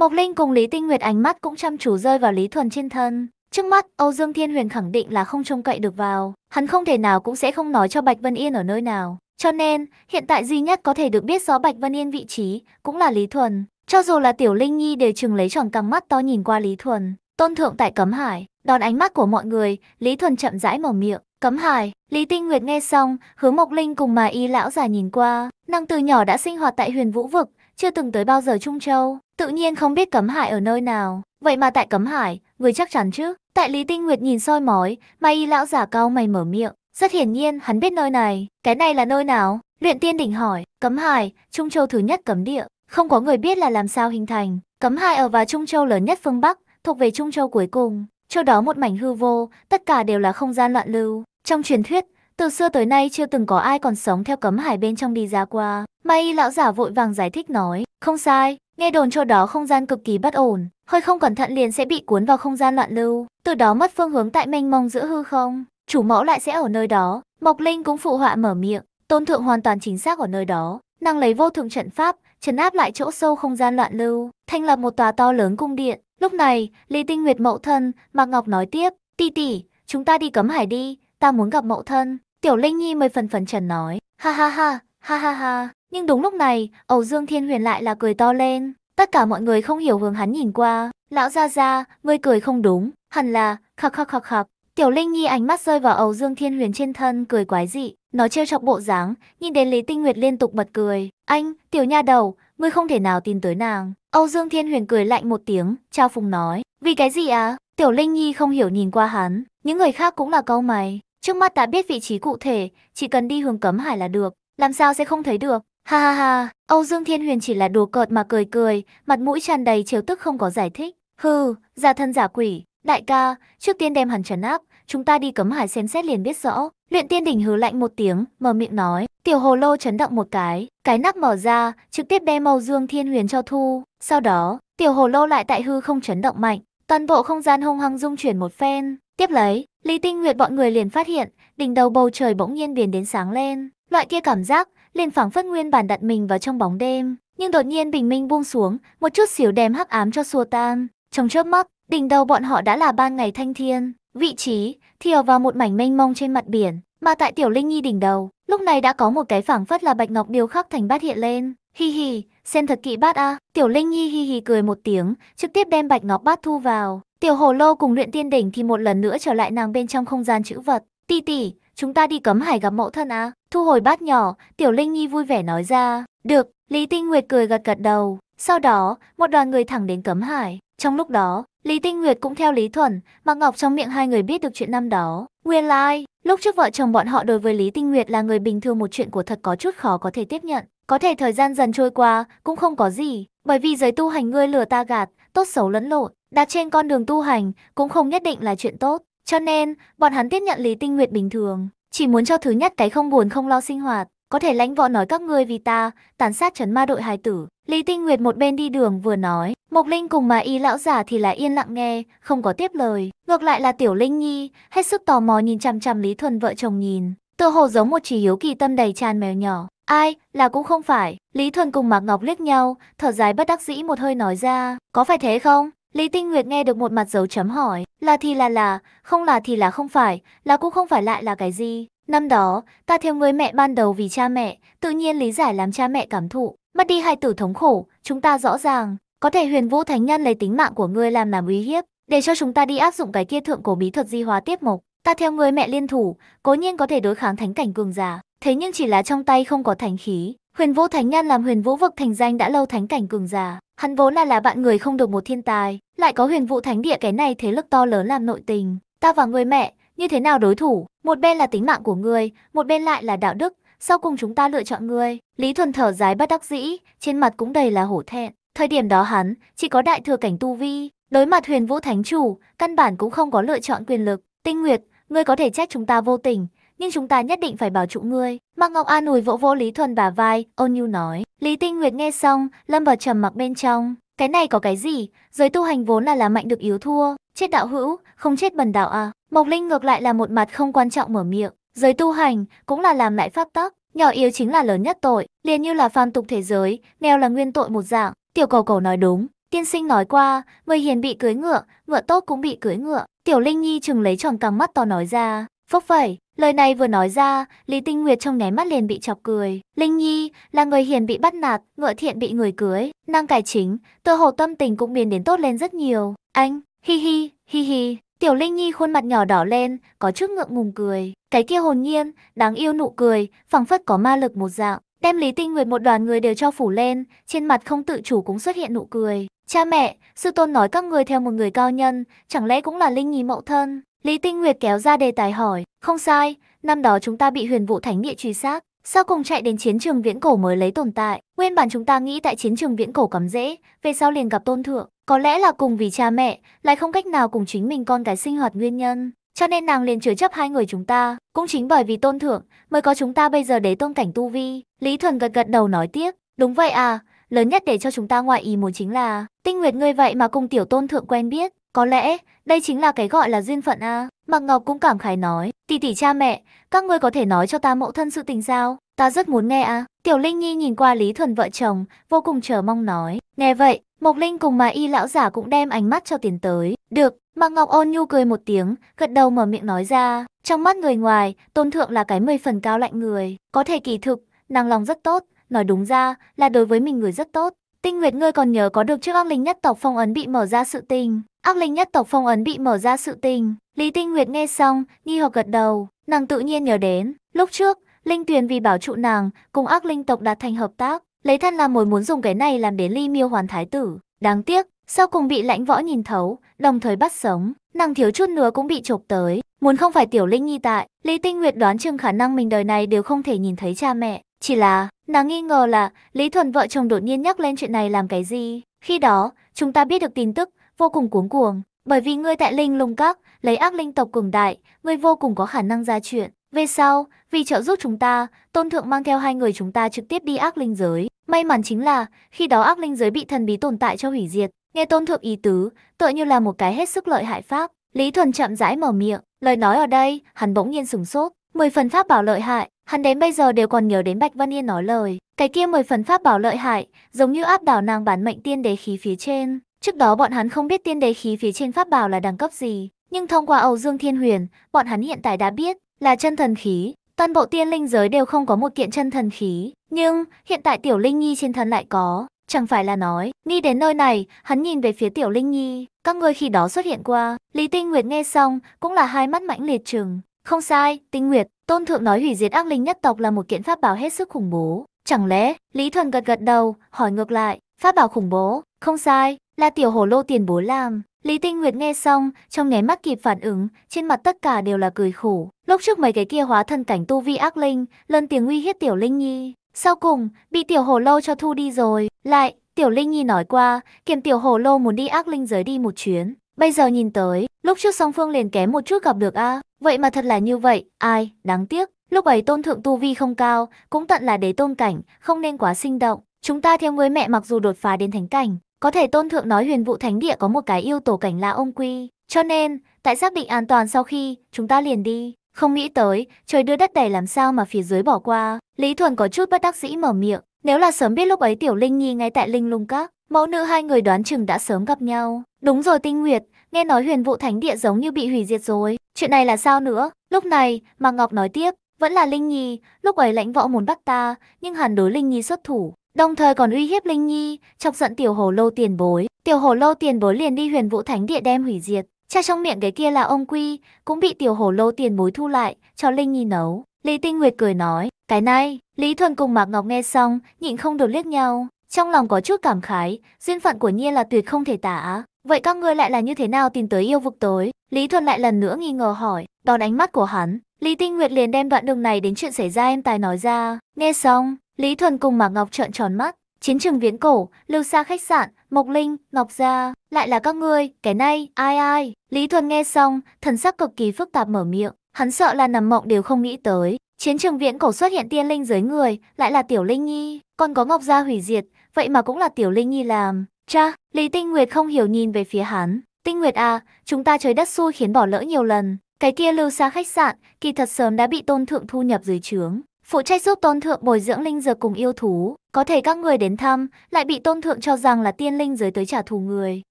Mộc Linh cùng Lý Tinh Nguyệt ánh mắt cũng chăm chú rơi vào Lý Thuần trên thân. Trước mắt, Âu Dương Thiên Huyền khẳng định là không trông cậy được vào, hắn không thể nào cũng sẽ không nói cho Bạch Vân Yên ở nơi nào. Cho nên, hiện tại duy nhất có thể được biết rõ Bạch Vân Yên vị trí, cũng là Lý Thuần. Cho dù là Tiểu Linh Nhi đều chừng lấy tròn căng mắt to nhìn qua Lý Thuần, tôn thượng tại Cấm Hải, đón ánh mắt của mọi người, Lý Thuần chậm rãi mở miệng. Cấm Hải, Lý Tinh Nguyệt nghe xong, hướng Mộc Linh cùng mà y lão già nhìn qua, nàng từ nhỏ đã sinh hoạt tại huyền vũ vực, chưa từng tới bao giờ Trung Châu, tự nhiên không biết Cấm Hải ở nơi nào. Vậy mà tại Cấm Hải, người chắc chắn chứ? Tại Lý Tinh Nguyệt nhìn soi mói, Mai y lão giả cao mày mở miệng. Rất hiển nhiên hắn biết nơi này, cái này là nơi nào? Luyện tiên đỉnh hỏi, Cấm Hải, Trung Châu thứ nhất cấm địa. Không có người biết là làm sao hình thành. Cấm Hải ở và Trung Châu lớn nhất phương Bắc, thuộc về Trung Châu cuối cùng. Châu đó một mảnh hư vô, tất cả đều là không gian loạn lưu. Trong truyền thuyết, từ xưa tới nay chưa từng có ai còn sống theo cấm hải bên trong đi ra qua. Mai Y lão giả vội vàng giải thích nói, không sai, Nghe đồn chỗ đó không gian cực kỳ bất ổn, hơi không cẩn thận liền sẽ bị cuốn vào không gian loạn lưu, từ đó mất phương hướng tại mênh mông giữa hư không, chủ mẫu lại sẽ ở nơi đó. Mộc Linh cũng phụ họa mở miệng, Tôn Thượng hoàn toàn chính xác ở nơi đó, năng lấy vô thượng trận pháp, trấn áp lại chỗ sâu không gian loạn lưu, thành lập một tòa to lớn cung điện. Lúc này, Lý Tinh Nguyệt mậu thân, Mạc Ngọc nói tiếp, "Tỷ tỷ, chúng ta đi cấm hải đi, ta muốn gặp mậu thân." Tiểu Linh Nhi mười phần phần trần nói, "Ha ha ha, ha ha ha." Nhưng đúng lúc này, Âu Dương Thiên Huyền lại là cười to lên. Tất cả mọi người không hiểu hướng hắn nhìn qua. Lão gia gia ngươi cười không đúng. Hẳn là, khắc khắc khắc khắc. Tiểu Linh Nhi ánh mắt rơi vào Âu Dương Thiên Huyền trên thân cười quái dị. Nó trêu chọc bộ dáng, nhìn đến Lý Tinh Nguyệt liên tục bật cười. Anh, tiểu nha đầu, ngươi không thể nào tin tới nàng. Âu Dương Thiên Huyền cười lạnh một tiếng, trao phùng nói. Vì cái gì á à? Tiểu Linh Nhi không hiểu nhìn qua hắn. Những người khác cũng là câu mày. Trước mắt đã biết vị trí cụ thể, chỉ cần đi hướng cấm hải là được. Làm sao sẽ không thấy được? Ha ha ha, Âu Dương Thiên Huyền chỉ là đùa cợt mà cười cười, mặt mũi tràn đầy trêu tức không có giải thích. Hừ, giả thân giả quỷ, đại ca, trước tiên đem hắn trấn áp, chúng ta đi cấm hải xem xét liền biết rõ. Luyện tiên đỉnh hừ lạnh một tiếng, mở miệng nói, tiểu hồ lô chấn động một cái, cái nắp mở ra, trực tiếp đem Âu Dương Thiên Huyền cho thu. Sau đó, tiểu hồ lô lại tại hư không chấn động mạnh, toàn bộ không gian hung hăng dung chuyển một phen. Tiếp lấy, Lý Tinh Nguyệt bọn người liền phát hiện, đỉnh đầu bầu trời bỗng nhiên biến đến sáng lên. Loại kia cảm giác, liền phảng phất nguyên bản đặt mình vào trong bóng đêm. Nhưng đột nhiên bình minh buông xuống, một chút xíu đem hắc ám cho xua tan. Trong chớp mắt, đỉnh đầu bọn họ đã là ban ngày thanh thiên, vị trí thiều vào một mảnh mênh mông trên mặt biển, mà tại tiểu linh nhi đỉnh đầu, lúc này đã có một cái phảng phất là bạch ngọc điêu khắc thành bát hiện lên. Hi hi, xem thật kỹ bát a. À. Tiểu Linh Nhi hi hi cười một tiếng, trực tiếp đem bạch ngọc bát thu vào. Tiểu Hồ Lô cùng luyện tiên đỉnh thì một lần nữa trở lại nàng bên trong không gian chữ vật. ti tỉ chúng ta đi cấm hải gặp mẫu thân à? Thu hồi bát nhỏ, Tiểu Linh Nhi vui vẻ nói ra. Được, Lý Tinh Nguyệt cười gật gật đầu. Sau đó, một đoàn người thẳng đến cấm hải. Trong lúc đó, Lý Tinh Nguyệt cũng theo Lý Thuần, Mạc Ngọc trong miệng hai người biết được chuyện năm đó. Nguyên lai, like, lúc trước vợ chồng bọn họ đối với Lý Tinh Nguyệt là người bình thường một chuyện của thật có chút khó có thể tiếp nhận. Có thể thời gian dần trôi qua, cũng không có gì. Bởi vì giới tu hành ngươi lừa ta gạt, tốt xấu lẫn lộn. đặt trên con đường tu hành, cũng không nhất định là chuyện tốt. Cho nên, bọn hắn tiếp nhận Lý Tinh Nguyệt bình thường, chỉ muốn cho thứ nhất cái không buồn không lo sinh hoạt, có thể lãnh võ nói các ngươi vì ta, tàn sát trấn ma đội hài tử. Lý Tinh Nguyệt một bên đi đường vừa nói, Mộc Linh cùng mà y lão giả thì là yên lặng nghe, không có tiếp lời. Ngược lại là Tiểu Linh Nhi, hết sức tò mò nhìn chằm chằm Lý Thuần vợ chồng nhìn, tựa hồ giống một chỉ hiếu kỳ tâm đầy tràn mèo nhỏ. Ai, là cũng không phải. Lý Thuần cùng Mạc Ngọc liếc nhau, thở dài bất đắc dĩ một hơi nói ra, có phải thế không? Lý Tinh Nguyệt nghe được một mặt dấu chấm hỏi, là thì là là, không là thì là không phải, là cũng không phải lại là cái gì. Năm đó, ta theo người mẹ ban đầu vì cha mẹ, tự nhiên lý giải làm cha mẹ cảm thụ, mất đi hai tử thống khổ, chúng ta rõ ràng, có thể huyền vũ thánh nhân lấy tính mạng của ngươi làm làm uy hiếp, để cho chúng ta đi áp dụng cái kia thượng cổ bí thuật di hóa tiếp mục. Ta theo người mẹ liên thủ, cố nhiên có thể đối kháng thánh cảnh cường giả, thế nhưng chỉ là trong tay không có thánh khí. Huyền vũ thánh nhân làm huyền vũ vực thành danh đã lâu thánh cảnh cường giả, Hắn vốn là là bạn người không được một thiên tài, lại có huyền vũ thánh địa cái này thế lực to lớn làm nội tình. Ta và người mẹ, như thế nào đối thủ? Một bên là tính mạng của người một bên lại là đạo đức. Sau cùng chúng ta lựa chọn ngươi. Lý Thuần thở dài bất đắc dĩ, trên mặt cũng đầy là hổ thẹn. Thời điểm đó hắn, chỉ có đại thừa cảnh tu vi. Đối mặt huyền vũ thánh chủ, căn bản cũng không có lựa chọn quyền lực. Tinh Nguyệt, ngươi có thể trách chúng ta vô tình, nhưng chúng ta nhất định phải bảo trụ ngươi. Mạc Ngọc An ủi vỗ vỗ Lý Thuần bả vai, ôn nhu nói. Lý Tinh Nguyệt nghe xong, lâm vào trầm mặc bên trong. Cái này có cái gì? Giới tu hành vốn là là mạnh được yếu thua. Chết đạo hữu, không chết bần đạo à? Mộc Linh ngược lại là một mặt không quan trọng mở miệng. Giới tu hành cũng là làm lại pháp tắc. Nhỏ yếu chính là lớn nhất tội, liền như là phàm tục thế giới, nghèo là nguyên tội một dạng. Tiểu cầu cầu nói đúng, Tiên sinh nói qua, người hiền bị cưới ngựa, ngựa tốt cũng bị cưới ngựa. Tiểu Linh Nhi chừng lấy tròn căng mắt to nói ra. Phốc phẩy, Lời này vừa nói ra, Lý Tinh Nguyệt trong nháy mắt liền bị chọc cười. Linh Nhi là người hiền bị bắt nạt, ngựa thiện bị người cưới, năng cải chính, tơ hồ tâm tình cũng biến đến tốt lên rất nhiều. Anh, hi hi, hi hi. Tiểu Linh Nhi khuôn mặt nhỏ đỏ lên, có chút ngượng ngùng cười. Cái kia hồn nhiên, đáng yêu nụ cười, phẳng phất có ma lực một dạng. Đem Lý Tinh Nguyệt một đoàn người đều cho phủ lên, trên mặt không tự chủ cũng xuất hiện nụ cười. Cha mẹ, sư tôn nói các người theo một người cao nhân, chẳng lẽ cũng là Linh Nhi mậu thân? Lý Tinh Nguyệt kéo ra đề tài hỏi, không sai, năm đó chúng ta bị huyền vụ thánh địa truy sát, sau cùng chạy đến chiến trường viễn cổ mới lấy tồn tại. Nguyên bản chúng ta nghĩ tại chiến trường viễn cổ cắm dễ, về sau liền gặp tôn thượng, có lẽ là cùng vì cha mẹ, lại không cách nào cùng chính mình con cái sinh hoạt nguyên nhân. Cho nên nàng liền chứa chấp hai người chúng ta, cũng chính bởi vì tôn thượng, mới có chúng ta bây giờ đế tôn cảnh tu vi. Lý Thuần gật gật đầu nói tiếp, đúng vậy à, lớn nhất để cho chúng ta ngoại ý muốn chính là, tinh nguyệt ngươi vậy mà cùng tiểu tôn thượng quen biết, có lẽ, đây chính là cái gọi là duyên phận à. Mạc Ngọc cũng cảm khái nói, tỷ tỷ cha mẹ, các ngươi có thể nói cho ta mẫu thân sự tình sao? Ta rất muốn nghe à. Tiểu Linh Nhi nhìn qua Lý Thuần vợ chồng, vô cùng chờ mong nói. Nghe vậy, Mộc Linh cùng mà y lão giả cũng đem ánh mắt cho tiền tới. Được, Mạc Ngọc ôn nhu cười một tiếng, gật đầu mở miệng nói ra. Trong mắt người ngoài, tôn thượng là cái mười phần cao lạnh người. Có thể kỳ thực, nàng lòng rất tốt, nói đúng ra là đối với mình người rất tốt. Tinh Nguyệt ngươi còn nhớ có được trước ác linh nhất tộc phong ấn bị mở ra sự tình, Ác linh nhất tộc phong ấn bị mở ra sự tình. Lý Tinh Nguyệt nghe xong, nghi hoặc gật đầu. Nàng tự nhiên nhớ đến, lúc trước, Linh Tuyền vì bảo trụ nàng, cùng ác linh tộc đạt thành hợp tác. Lấy thân làm mồi muốn dùng cái này làm đến ly miêu hoàn thái tử. Đáng tiếc, sau cùng bị lãnh võ nhìn thấu, đồng thời bắt sống. Nàng thiếu chút nữa cũng bị chộp tới. Muốn không phải tiểu linh nhi tại, Lý Tinh Nguyệt đoán chừng khả năng mình đời này đều không thể nhìn thấy cha mẹ. Chỉ là, nàng nghi ngờ là Lý Thuần vợ chồng đột nhiên nhắc lên chuyện này làm cái gì. Khi đó, chúng ta biết được tin tức, vô cùng cuống cuồng. Bởi vì ngươi tại linh lung các, lấy ác linh tộc cường đại, ngươi vô cùng có khả năng ra chuyện. Về sau, vì trợ giúp chúng ta, tôn thượng mang theo hai người chúng ta trực tiếp đi ác linh giới. May mắn chính là, khi đó ác linh giới bị thần bí tồn tại cho hủy diệt. Nghe tôn thượng ý tứ, tựa như là một cái hết sức lợi hại pháp. Lý Thuần chậm rãi mở miệng, lời nói ở đây, hắn bỗng nhiên sửng sốt. Mười phần pháp bảo lợi hại, hắn đến bây giờ đều còn nhớ đến Bạch Văn Yên nói lời. Cái kia mười phần pháp bảo lợi hại, giống như áp đảo nàng bản mệnh tiên đế khí phía trên. Trước đó bọn hắn không biết tiên đế khí phía trên pháp bảo là đẳng cấp gì, nhưng thông qua Âu Dương Thiên Huyền, bọn hắn hiện tại đã biết là chân thần khí. Toàn bộ tiên linh giới đều không có một kiện chân thần khí, nhưng hiện tại Tiểu Linh Nhi trên thân lại có, chẳng phải là nói, đi đến nơi này, hắn nhìn về phía Tiểu Linh Nhi, các ngươi khi đó xuất hiện qua. Lý Tinh Nguyệt nghe xong, cũng là hai mắt mãnh liệt trừng. Không sai, Tinh Nguyệt, Tôn Thượng nói hủy diệt ác linh nhất tộc là một kiện pháp bảo hết sức khủng bố. Chẳng lẽ, Lý Thuần gật gật đầu, hỏi ngược lại, pháp bảo khủng bố, không sai, là tiểu hồ lô tiền bố làm. Lý Tinh Nguyệt nghe xong, trong nháy mắt kịp phản ứng, trên mặt tất cả đều là cười khổ. Lúc trước mấy cái kia hóa thân cảnh tu vi ác linh, lần tiếng uy hiếp tiểu Linh Nhi. Sau cùng, bị tiểu hồ lô cho thu đi rồi. Lại, tiểu Linh Nhi nói qua, kiềm tiểu hồ lô muốn đi ác linh giới đi một chuyến. Bây giờ nhìn tới, lúc trước song phương liền kém một chút gặp được a Vậy mà thật là như vậy, ai, đáng tiếc. Lúc ấy tôn thượng tu vi không cao, cũng tận là đế tôn cảnh, không nên quá sinh động. Chúng ta theo người mẹ mặc dù đột phá đến thánh cảnh, có thể tôn thượng nói huyền vụ thánh địa có một cái yêu tổ cảnh là ông quy, cho nên, tại xác định an toàn sau khi, chúng ta liền đi. Không nghĩ tới, trời đưa đất đầy làm sao mà phía dưới bỏ qua, Lý Thuần có chút bất đắc dĩ mở miệng. Nếu là sớm biết lúc ấy Tiểu Linh Nhi ngay tại Linh Lung Các, mẫu nữ hai người đoán chừng đã sớm gặp nhau. Đúng rồi Tinh Nguyệt, nghe nói huyền vụ thánh địa giống như bị hủy diệt rồi, chuyện này là sao nữa? Lúc này, mà Ngọc nói tiếp, vẫn là Linh Nhi, lúc ấy lãnh võ muốn bắt ta, nhưng hẳn đối Linh Nhi xuất thủ, Đồng thời còn uy hiếp Linh Nhi, chọc giận tiểu hồ lô tiền bối. Tiểu hồ lô tiền bối liền đi huyền vũ thánh địa đem hủy diệt. Cha trong miệng cái kia là ông Quy, cũng bị tiểu hồ lô tiền bối thu lại, cho Linh Nhi nấu. Lý Tinh Nguyệt cười nói, cái này, Lý Thuần cùng Mạc Ngọc nghe xong, nhịn không được liếc nhau. Trong lòng có chút cảm khái, duyên phận của Nhi là tuyệt không thể tả. Vậy các ngươi lại là như thế nào tìm tới yêu vực tối? Lý Thuần lại lần nữa nghi ngờ hỏi, đón ánh mắt của hắn. Lý Tinh Nguyệt liền đem đoạn đường này đến chuyện xảy ra em tài nói ra. Nghe xong, Lý Thuần cùng Mã Ngọc trợn tròn mắt. Chiến trường viễn cổ, lưu xa khách sạn, Mộc Linh, Ngọc Gia, lại là các ngươi, cái này, ai ai. Lý Thuần nghe xong, thần sắc cực kỳ phức tạp mở miệng. Hắn sợ là nằm mộng đều không nghĩ tới. Chiến trường viễn cổ xuất hiện tiên linh dưới người, lại là Tiểu Linh Nhi, còn có Ngọc Gia hủy diệt, vậy mà cũng là Tiểu Linh Nhi làm. Cha, Lý Tinh Nguyệt không hiểu nhìn về phía hắn. Tinh Nguyệt à, chúng ta trời đất xui khiến bỏ lỡ nhiều lần. Cái kia lưu xa khách sạn, kỳ thật sớm đã bị tôn thượng thu nhập dưới trướng phụ trách giúp tôn thượng bồi dưỡng linh dược cùng yêu thú. Có thể các người đến thăm, lại bị tôn thượng cho rằng là tiên linh giới tới trả thù người.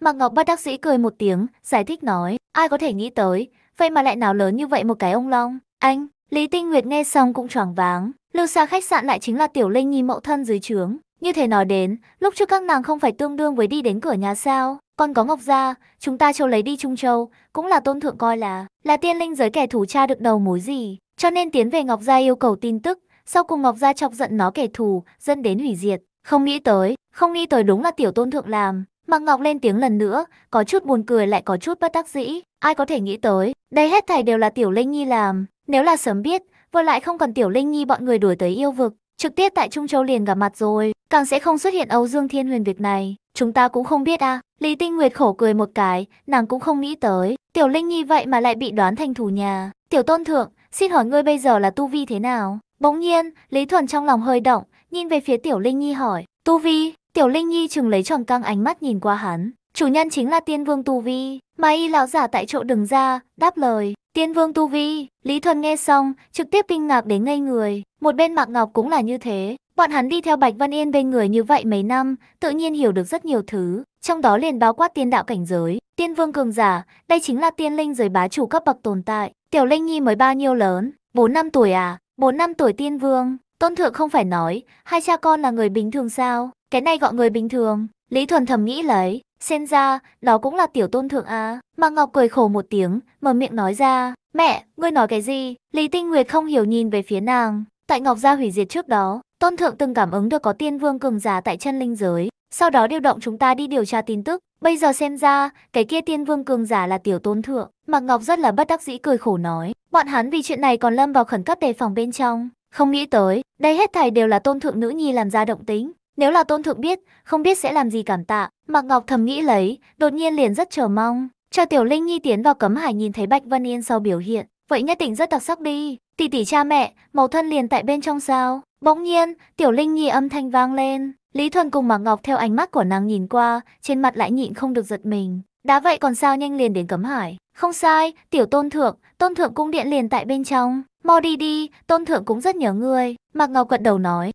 Mạc Ngọc bắt đắc sĩ cười một tiếng, giải thích nói, ai có thể nghĩ tới, vậy mà lại nào lớn như vậy một cái ông long. Anh, Lý Tinh Nguyệt nghe xong cũng choáng váng, lưu xa khách sạn lại chính là tiểu linh nhi mẫu thân dưới trướng. Như thế nói đến, lúc trước các nàng không phải tương đương với đi đến cửa nhà sao? Còn có Ngọc Gia, chúng ta châu lấy đi Trung Châu, cũng là tôn thượng coi là, là tiên linh giới kẻ thù cha được đầu mối gì. Cho nên tiến về Ngọc Gia yêu cầu tin tức, sau cùng Ngọc Gia chọc giận nó kẻ thù, dân đến hủy diệt. Không nghĩ tới, không nghĩ tới đúng là tiểu tôn thượng làm. Mạc Ngọc lên tiếng lần nữa, có chút buồn cười lại có chút bất đắc dĩ. Ai có thể nghĩ tới, đây hết thảy đều là Tiểu Linh Nhi làm. Nếu là sớm biết, vừa lại không cần Tiểu Linh Nhi bọn người đuổi tới yêu vực. Trực tiếp tại Trung Châu liền gặp mặt rồi, càng sẽ không xuất hiện Âu Dương Thiên Huyền việc này. Chúng ta cũng không biết à. Lý Tinh Nguyệt khổ cười một cái, nàng cũng không nghĩ tới. Tiểu Linh Nhi vậy mà lại bị đoán thành thủ nhà. Tiểu Tôn Thượng, xin hỏi ngươi bây giờ là tu vi thế nào? Bỗng nhiên, Lý Thuần trong lòng hơi động, nhìn về phía Tiểu Linh Nhi hỏi, tu vi, Tiểu Linh Nhi chừng lấy tròn căng ánh mắt nhìn qua hắn, chủ nhân chính là tiên vương tu vi, mà y lão giả tại chỗ đứng ra, đáp lời, tiên vương tu vi, Lý Thuần nghe xong, trực tiếp kinh ngạc đến ngây người, một bên Mạc Ngọc cũng là như thế, Bọn hắn đi theo Bạch Văn Yên bên người như vậy mấy năm, tự nhiên hiểu được rất nhiều thứ, trong đó liền báo quát tiên đạo cảnh giới, tiên vương cường giả, đây chính là tiên linh giới bá chủ cấp bậc tồn tại, Tiểu Linh Nhi mới bao nhiêu lớn, Bốn năm tuổi à, Bốn năm tuổi tiên vương, tôn thượng không phải nói, hai cha con là người bình thường sao, cái này gọi người bình thường, Lý Thuần thầm nghĩ lấy, xem ra, đó cũng là tiểu tôn thượng à, mà Ngọc cười khổ một tiếng, mở miệng nói ra, mẹ, ngươi nói cái gì, Lý Tinh Nguyệt không hiểu nhìn về phía nàng, tại Ngọc gia hủy diệt trước đó, tôn thượng từng cảm ứng được có tiên vương cường giả tại chân linh giới, sau đó điều động chúng ta đi điều tra tin tức, Bây giờ xem ra, cái kia tiên vương cường giả là tiểu tôn thượng. Mạc Ngọc rất là bất đắc dĩ cười khổ nói. Bọn hắn vì chuyện này còn lâm vào khẩn cấp đề phòng bên trong. Không nghĩ tới, đây hết thảy đều là tôn thượng nữ nhi làm ra động tính. Nếu là tôn thượng biết, không biết sẽ làm gì cảm tạ. Mạc Ngọc thầm nghĩ lấy, đột nhiên liền rất chờ mong. Cho Tiểu Linh Nhi tiến vào cấm hải nhìn thấy Bạch Vân Yên sau biểu hiện. Vậy nhất định rất đặc sắc đi. Tỷ tỷ cha mẹ, màu thân liền tại bên trong sao. Bỗng nhiên, Tiểu Linh Nhi âm thanh vang lên. Lý Thuần cùng Mạc Ngọc theo ánh mắt của nàng nhìn qua, trên mặt lại nhịn không được giật mình. Đã vậy còn sao nhanh liền đến cấm hải. Không sai, tiểu tôn thượng, tôn thượng cung điện liền tại bên trong. Mau đi đi, tôn thượng cũng rất nhớ ngươi. Mạc Ngọc gật đầu nói.